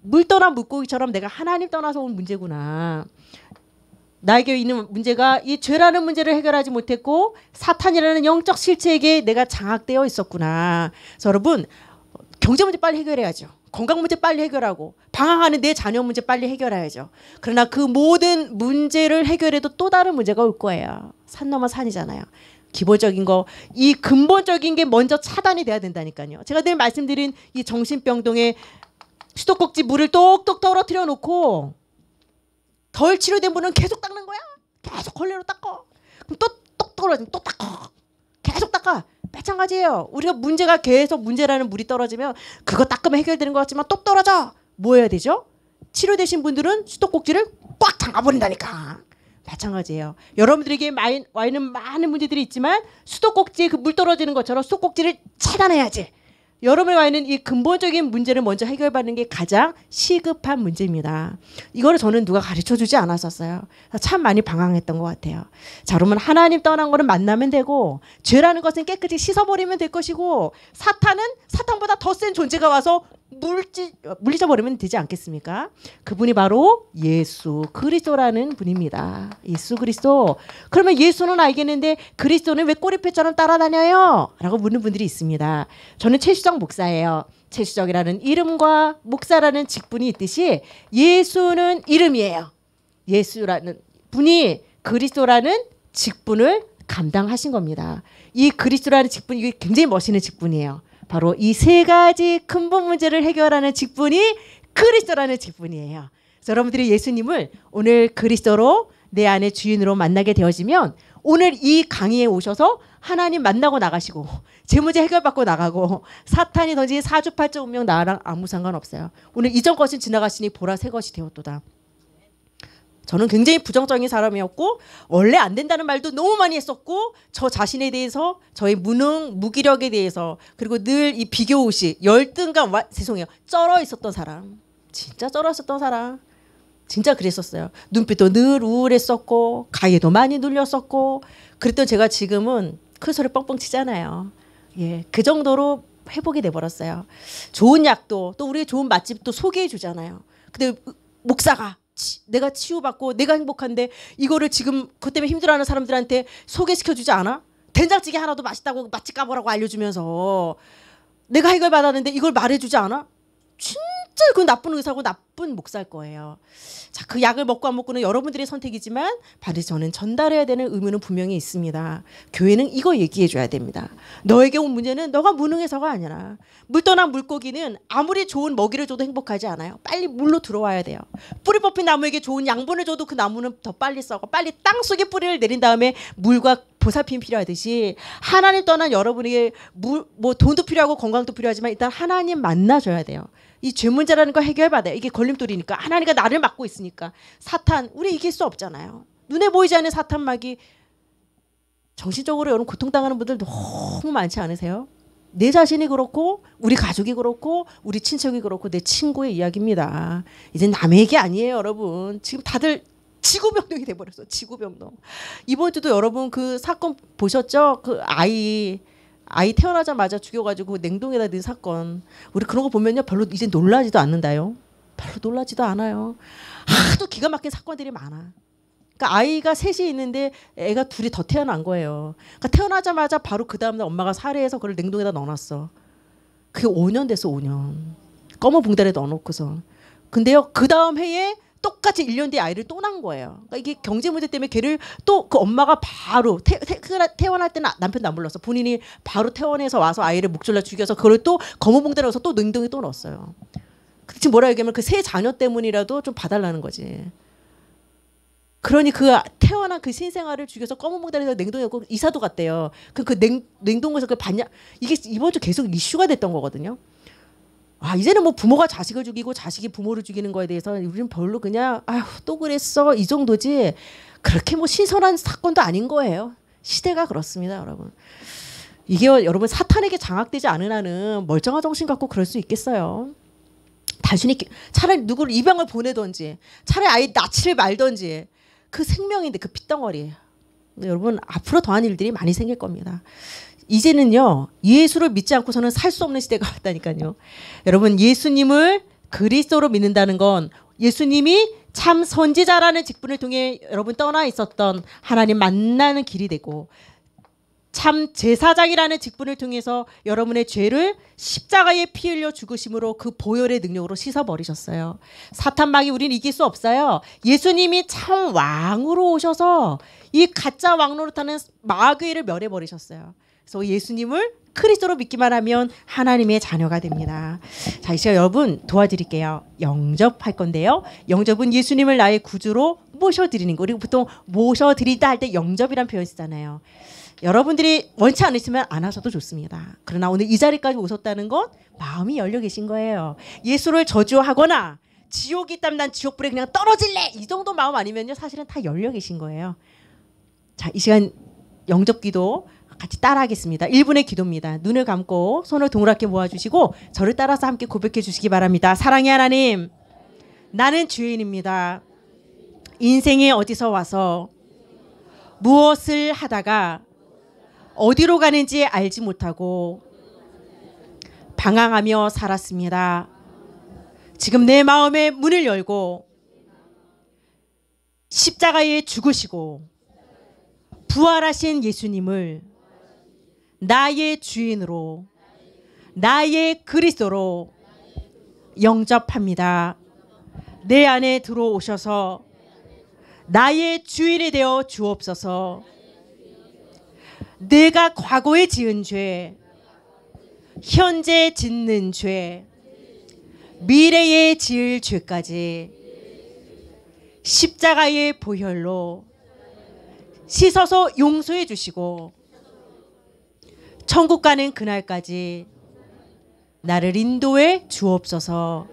물 떠난 물고기처럼 내가 하나님 떠나서 온 문제구나. 나에게 있는 문제가 이 죄라는 문제를 해결하지 못했고 사탄이라는 영적 실체에게 내가 장악되어 있었구나. 그래서 여러분 경제 문제 빨리 해결해야죠. 건강 문제 빨리 해결하고 방황하는 내 자녀 문제 빨리 해결해야죠. 그러나 그 모든 문제를 해결해도 또 다른 문제가 올 거예요. 산 넘어 산이잖아요. 기본적인 거, 이 근본적인 게 먼저 차단이 돼야 된다니까요. 제가 늘 말씀드린 이 정신병동에 수도꼭지 물을 똑똑 떨어뜨려 놓고 덜 치료된 분은 계속 닦는 거야. 계속 걸레로 닦어. 그럼 또똑 떨어지면 또 닦어. 계속 닦아. 마찬가지예요. 우리가 문제가 계속 문제라는 물이 떨어지면 그거 닦으면 해결되는 것 같지만 또 떨어져. 뭐 해야 되죠? 치료되신 분들은 수도꼭지를 꽉 잠가버린다니까. 마찬가지예요. 여러분들에게 와 있는 많은 문제들이 있지만 수도꼭지에 그 물 떨어지는 것처럼 수도꼭지를 차단해야지. 여러분의 와 있는 이 근본적인 문제를 먼저 해결받는 게 가장 시급한 문제입니다. 이거를 저는 누가 가르쳐 주지 않았었어요. 참 많이 방황했던 것 같아요. 자, 그러면 하나님 떠난 거는 만나면 되고, 죄라는 것은 깨끗이 씻어버리면 될 것이고, 사탄은 사탄보다 더 센 존재가 와서 물지 물리쳐 버리면 되지 않겠습니까? 그분이 바로 예수 그리스도라는 분입니다. 예수 그리스도. 그러면 예수는 알겠는데 그리스도는 왜 꼬리표처럼 따라다녀요? 라고 묻는 분들이 있습니다. 저는 최수정 목사예요. 최수정이라는 이름과 목사라는 직분이 있듯이 예수는 이름이에요. 예수라는 분이 그리스도라는 직분을 감당하신 겁니다. 이 그리스도라는 직분이 굉장히 멋있는 직분이에요. 바로 이 세 가지 근본 문제를 해결하는 직분이 그리스도라는 직분이에요. 여러분들이 예수님을 오늘 그리스도로 내 안의 주인으로 만나게 되어지면 오늘 이 강의에 오셔서 하나님 만나고 나가시고 제 문제 해결받고 나가고 사탄이 던진 사주팔자 운명 나랑 아무 상관없어요. 오늘 이전 것은 지나갔으니 보라 새 것이 되었도다. 저는 굉장히 부정적인 사람이었고 원래 안 된다는 말도 너무 많이 했었고 저 자신에 대해서 저의 무능 무기력에 대해서 그리고 늘 이 비교 의식 열등감 와, 죄송해요 쩔어 있었던 사람 진짜 쩔어 있었던 사람 진짜 그랬었어요 눈빛도 늘 우울했었고 가위도 많이 눌렸었고 그랬던 제가 지금은 큰 소리 뻥뻥 치잖아요 예 그 정도로 회복이 돼버렸어요 좋은 약도 또 우리 좋은 맛집도 소개해 주잖아요 근데 목사가 치, 내가 치유받고 내가 행복한데 이거를 지금 그 때문에 힘들어하는 사람들한테 소개시켜 주지 않아? 된장찌개 하나도 맛있다고 맛집 가보라고 알려주면서 내가 이걸 받았는데 이걸 말해주지 않아? 진 진짜 그 나쁜 의사고 나쁜 목사일 거예요. 자, 그 약을 먹고 안 먹고는 여러분들의 선택이지만 바로 저는 전달해야 되는 의무는 분명히 있습니다. 교회는 이거 얘기해 줘야 됩니다. 너에게 온 문제는 너가 무능해서가 아니라 물 떠난 물고기는 아무리 좋은 먹이를 줘도 행복하지 않아요. 빨리 물로 들어와야 돼요. 뿌리 뽑힌 나무에게 좋은 양분을 줘도 그 나무는 더 빨리 썩어. 빨리 땅 속에 뿌리를 내린 다음에 물과 보살핌이 필요하듯이 하나님 떠난 여러분에게 물, 뭐 돈도 필요하고 건강도 필요하지만 일단 하나님 만나줘야 돼요. 이죄 문제라는 거 해결받아요. 이게 걸림돌이니까 하나님과 나를 막고 있으니까 사탄 우리 이길 수 없잖아요. 눈에 보이지 않는 사탄막이 정신적으로 여러분 고통당하는 분들 너무 많지 않으세요? 내 자신이 그렇고 우리 가족이 그렇고 우리 친척이 그렇고 내 친구의 이야기입니다. 이제 남의 얘기 아니에요, 여러분. 지금 다들 지구병동이 돼버렸어. 지구병동. 이번 주도 여러분 그 사건 보셨죠? 그 아이 아이 태어나자마자 죽여가지고 냉동에다 넣은 사건. 우리 그런 거 보면요 별로 이제 놀라지도 않는다요. 별로 놀라지도 않아요. 하도 기가 막힌 사건들이 많아. 그러니까 아이가 셋이 있는데 애가 둘이 더 태어난 거예요. 그러니까 태어나자마자 바로 그 다음날 엄마가 살해해서 그걸 냉동에다 넣어놨어. 그게 5년 됐어 5년. 검은 봉다리에 넣어놓고서. 근데요 그 다음 해에 똑같이 1년 뒤에 아이를 또 낳은 거예요. 그러니까 이게 경제 문제 때문에 걔를 또 그 엄마가 바로 태, 태, 태어날 때는 남편도 안 불렀어. 본인이 바로 태원해서 와서 아이를 목줄라 죽여서 그걸 또 거무봉대로 해서 또 능동이 또 넣었어요. 그 지금 뭐라 얘기하면 그 세 자녀 때문이라도 좀 봐달라는 거지. 그러니 그 태어난 그 신생아를 죽여서 검은 봉다리에서 냉동했고 이사도 갔대요. 그, 그 냉, 냉동에서 그 반야 이게 이번 주 계속 이슈가 됐던 거거든요. 아 이제는 뭐 부모가 자식을 죽이고 자식이 부모를 죽이는 거에 대해서 우리는 별로 그냥 아휴 또 그랬어 이 정도지 그렇게 뭐 신선한 사건도 아닌 거예요. 시대가 그렇습니다, 여러분. 이게 여러분 사탄에게 장악되지 않은 한은 멀쩡한 정신 갖고 그럴 수 있겠어요. 단순히 차라리 누구를 입양을 보내던지 차라리 아예 낯을 말던지 그 생명인데 그 핏덩어리 여러분 앞으로 더한 일들이 많이 생길 겁니다. 이제는요 예수를 믿지 않고서는 살 수 없는 시대가 왔다니까요. 여러분 예수님을 그리스도로 믿는다는 건 예수님이 참 선지자라는 직분을 통해 여러분 떠나 있었던 하나님 만나는 길이 되고 참 제사장이라는 직분을 통해서 여러분의 죄를 십자가에 피 흘려 죽으심으로 그 보혈의 능력으로 씻어버리셨어요. 사탄망이 우린 이길 수 없어요. 예수님이 참 왕으로 오셔서 이 가짜 왕노릇하는 마귀를 멸해버리셨어요. 그래서 예수님을 크리스도로 믿기만 하면 하나님의 자녀가 됩니다. 자, 이제 여러분 도와드릴게요. 영접할 건데요. 영접은 예수님을 나의 구주로 모셔드리는 거. 그리고 보통 모셔드리다 할 때 영접이란 표현 쓰잖아요. 여러분들이 원치 않으시면 안 하셔도 좋습니다. 그러나 오늘 이 자리까지 오셨다는 건 마음이 열려 계신 거예요. 예수를 저주하거나 지옥이 있다면 난 지옥불에 그냥 떨어질래 이 정도 마음 아니면요 사실은 다 열려 계신 거예요. 자, 이 시간 영접기도 같이 따라하겠습니다. 1분의 기도입니다. 눈을 감고 손을 동그랗게 모아주시고 저를 따라서 함께 고백해 주시기 바랍니다. 사랑의 하나님, 나는 주인입니다. 인생에 어디서 와서 무엇을 하다가 어디로 가는지 알지 못하고 방황하며 살았습니다. 지금 내 마음의 문을 열고 십자가에 죽으시고 부활하신 예수님을 나의 주인으로 나의 그리스도로 영접합니다. 내 안에 들어오셔서 나의 주인이 되어 주옵소서. 내가 과거에 지은 죄, 현재 짓는 죄, 미래에 지을 죄까지 십자가의 보혈로 씻어서 용서해 주시고 천국 가는 그날까지 나를 인도해 주옵소서.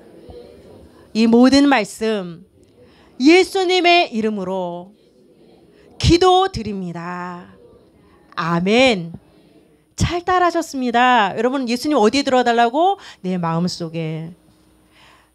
이 모든 말씀 예수님의 이름으로 기도드립니다. 아멘. 잘 따라하셨습니다. 여러분 예수님 어디에 들어달라고? 내 마음속에.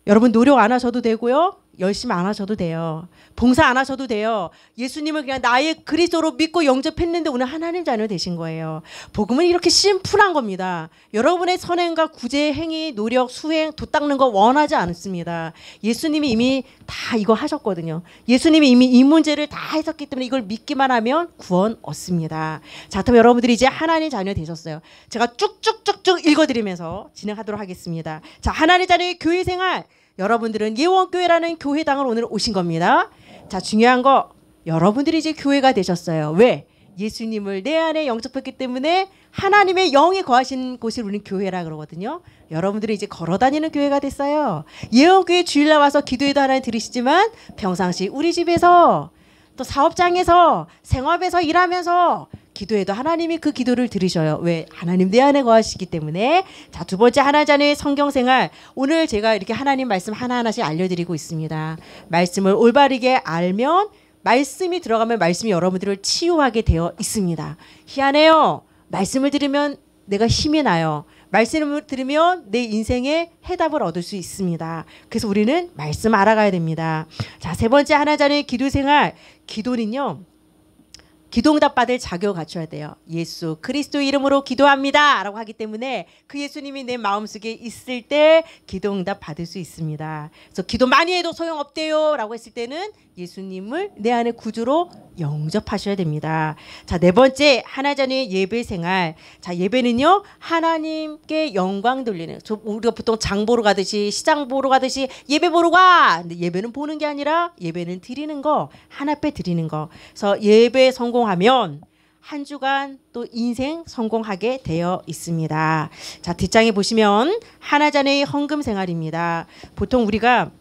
여러분 노력 안 하셔도 되고요. 열심히 안 하셔도 돼요. 봉사 안 하셔도 돼요. 예수님을 그냥 나의 그리스도로 믿고 영접했는데 오늘 하나님 자녀 되신 거예요. 복음은 이렇게 심플한 겁니다. 여러분의 선행과 구제, 행위, 노력, 수행 도닦는 거 원하지 않습니다. 예수님이 이미 다 이거 하셨거든요. 예수님이 이미 이 문제를 다했었기 때문에 이걸 믿기만 하면 구원 얻습니다. 자, 그럼 여러분들이 이제 하나님 자녀 되셨어요. 제가 쭉쭉쭉쭉 읽어드리면서 진행하도록 하겠습니다. 자, 하나님 자녀의 교회 생활 여러분들은 예원교회라는 교회당을 오늘 오신 겁니다. 자, 중요한 거 여러분들이 이제 교회가 되셨어요. 왜? 예수님을 내 안에 영접했기 때문에 하나님의 영이 거하신 곳을 우리는 교회라 그러거든요. 여러분들이 이제 걸어다니는 교회가 됐어요. 예언교회 주일 나와서 기도해도 하나님 들으시지만 평상시 우리 집에서 또 사업장에서 생업에서 일하면서 기도해도 하나님이 그 기도를 들으셔요. 왜? 하나님 내 안에 거하시기 때문에. 자, 두 번째 하나자의 성경 생활. 오늘 제가 이렇게 하나님 말씀 하나하나씩 알려드리고 있습니다. 말씀을 올바르게 알면 말씀이 들어가면 말씀이 여러분들을 치유하게 되어 있습니다. 희한해요. 말씀을 들으면 내가 힘이 나요. 말씀을 들으면 내 인생의 해답을 얻을 수 있습니다. 그래서 우리는 말씀 알아가야 됩니다. 자, 세 번째 하나자의 기도 생활. 기도는요. 기동답 받을 자격을 갖춰야 돼요. 예수 그리스도 이름으로 기도합니다. 라고 하기 때문에 그 예수님이 내 마음속에 있을 때기동답 받을 수 있습니다. 그래서 기도 많이 해도 소용없대요. 라고 했을 때는 예수님을 내 안의 구주로 영접하셔야 됩니다. 자, 네 번째 하나자의 예배 생활. 자, 예배는요. 하나님께 영광 돌리는. 우리가 보통 장 보러 가듯이 시장 보러 가듯이 예배 보러 가. 근데 예배는 보는 게 아니라 예배는 드리는 거. 하나 빼 드리는 거. 그래서 예배 성공하면 한 주간 또 인생 성공하게 되어 있습니다. 자, 뒷장에 보시면 하나자의 헌금 생활입니다. 보통 우리가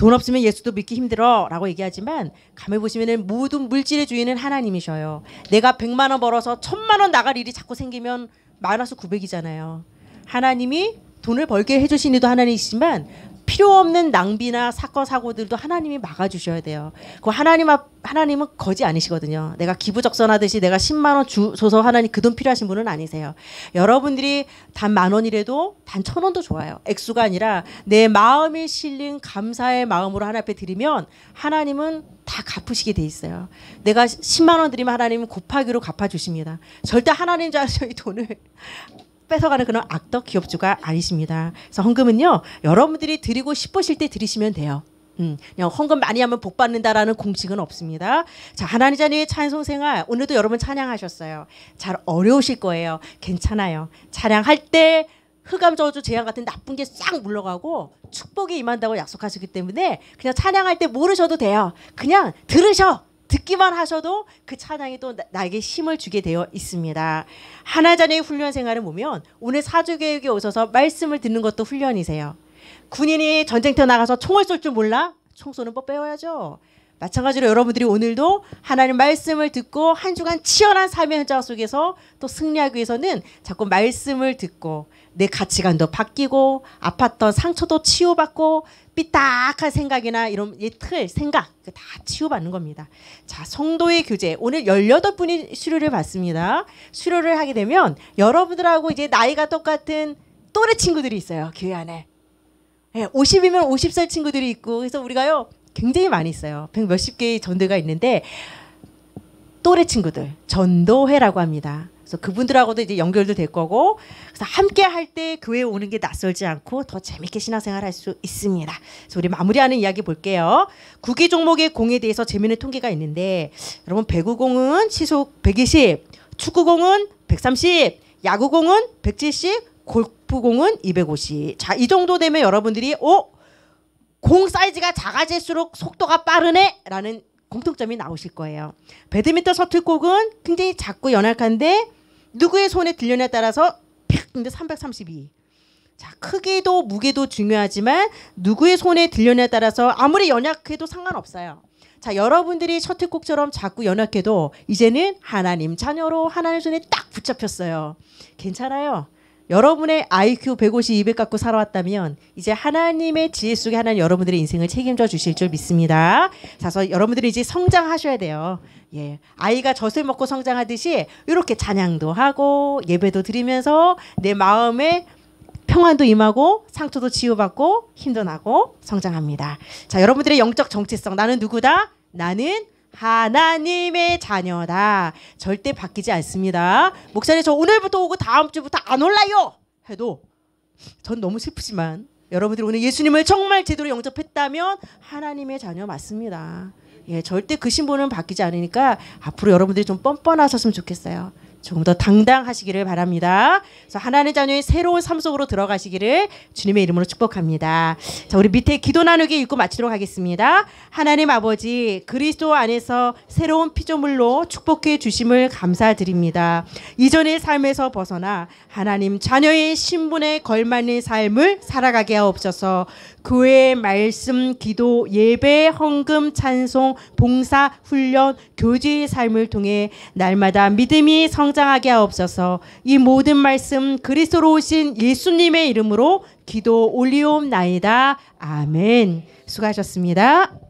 돈 없으면 예수도 믿기 힘들어라고 얘기하지만 감만히 보시면은 모든 물질의 주인은 하나님이셔요. 내가 100만 원 벌어서 1000만 원 나갈 일이 자꾸 생기면 마이너 900이잖아요. 하나님이 돈을 벌게 해 주신 이도 하나님이시지만 필요 없는 낭비나 사건 사고들도 하나님이 막아주셔야 돼요. 그 하나님 앞 하나님은 거지 아니시거든요. 내가 기부적선하듯이 내가 10만 원 줘서 하나님 그 돈 필요하신 분은 아니세요. 여러분들이 단 만 원이라도 단 천 원도 좋아요. 액수가 아니라 내 마음이 실린 감사의 마음으로 하나 앞에 드리면 하나님은 다 갚으시게 돼 있어요. 내가 10만 원 드리면 하나님은 곱하기로 갚아 주십니다. 절대 하나님 자녀이 돈을 뺏어가는 그런 악덕 기업주가 아니십니다. 그래서 헌금은요 여러분들이 드리고 싶으실 때 드리시면 돼요. 음, 그냥 헌금 많이 하면 복 받는다라는 공식은 없습니다. 자, 하나님 자녀의 찬송 생활 오늘도 여러분 찬양하셨어요. 잘 어려우실 거예요. 괜찮아요. 찬양할 때 흑암 저주 재앙 같은 나쁜 게 싹 물러가고 축복이 임한다고 약속하시기 때문에 그냥 찬양할 때 모르셔도 돼요. 그냥 들으셔. 듣기만 하셔도 그 찬양이 또 나, 에게 힘을 주게 되어 있습니다. 하나자녀의 훈련 생활을 보면 오늘 사주계획에 오셔서 말씀을 듣는 것도 훈련이세요. 군인이 전쟁터 나가서 총을 쏠 줄 몰라? 총 쏘는 법 뭐 배워야죠. 마찬가지로 여러분들이 오늘도 하나님 말씀을 듣고 한 주간 치열한 삶의 현장 속에서 또 승리하기 위해서는 자꾸 말씀을 듣고 내 가치관도 바뀌고 아팠던 상처도 치유받고 삐딱한 생각이나 이런 이 틀 생각 다 치유받는 겁니다. 자 성도의 교제 오늘 18분이 수료를 받습니다. 수료를 하게 되면 여러분들하고 이제 나이가 똑같은 또래 친구들이 있어요 교회 안에. 예, 50이면 50살 친구들이 있고 그래서 우리가요 굉장히 많이 있어요. 백 몇십 개의 전도가 있는데 또래 친구들 전도회라고 합니다. 그래서 그분들하고도 이제 연결도 될 거고 그래서 함께 할 때 교회에 오는 게 낯설지 않고 더 재밌게 신앙생활 할수 있습니다. 그래서 우리 마무리하는 이야기 볼게요. 9개 종목의 공에 대해서 재미있는 통계가 있는데 여러분 배구공은 시속 120, 축구공은 130, 야구공은 170, 골프공은 250. 자, 이 정도 되면 여러분들이 어? 공 사이즈가 작아질수록 속도가 빠르네 라는 공통점이 나오실 거예요. 배드민턴 서틀곡은 굉장히 작고 연약한데 누구의 손에 들려냐에 따라서 팍 근데 332. 자, 크기도 무게도 중요하지만 누구의 손에 들려냐에 따라서 아무리 연약해도 상관없어요. 자, 여러분들이 셔틀콕처럼 자꾸 연약해도 이제는 하나님 자녀로 하나님 손에 딱 붙잡혔어요. 괜찮아요. 여러분의 IQ 150, 200 갖고 살아왔다면 이제 하나님의 지혜 속에 하나님 여러분들의 인생을 책임져 주실 줄 믿습니다. 자서 여러분들이 이제 성장하셔야 돼요. 예. 아이가 젖을 먹고 성장하듯이 이렇게 찬양도 하고 예배도 드리면서 내 마음에 평안도 임하고 상처도 치유받고 힘도 나고 성장합니다. 자, 여러분들의 영적 정체성 나는 누구다? 나는 하나님의 자녀다. 절대 바뀌지 않습니다. 목사님 저 오늘부터 오고 다음 주부터 안 올라요. 해도 전 너무 슬프지만 여러분들이 오늘 예수님을 정말 제대로 영접했다면 하나님의 자녀 맞습니다. 예, 절대 그 신분은 바뀌지 않으니까 앞으로 여러분들이 좀 뻔뻔하셨으면 좋겠어요. 조금 더 당당하시기를 바랍니다. 그래서 하나님 자녀의 새로운 삶 속으로 들어가시기를 주님의 이름으로 축복합니다. 자, 우리 밑에 기도 나누기 읽고 마치도록 하겠습니다. 하나님 아버지 그리스도 안에서 새로운 피조물로 축복해 주심을 감사드립니다. 이전의 삶에서 벗어나 하나님 자녀의 신분에 걸맞는 삶을 살아가게 하옵소서. 교회의 말씀, 기도, 예배, 헌금, 찬송, 봉사, 훈련, 교제의 삶을 통해 날마다 믿음이 성장하게 하옵소서. 이 모든 말씀 그리스도로 오신 예수님의 이름으로 기도 올리옵나이다. 아멘. 수고하셨습니다.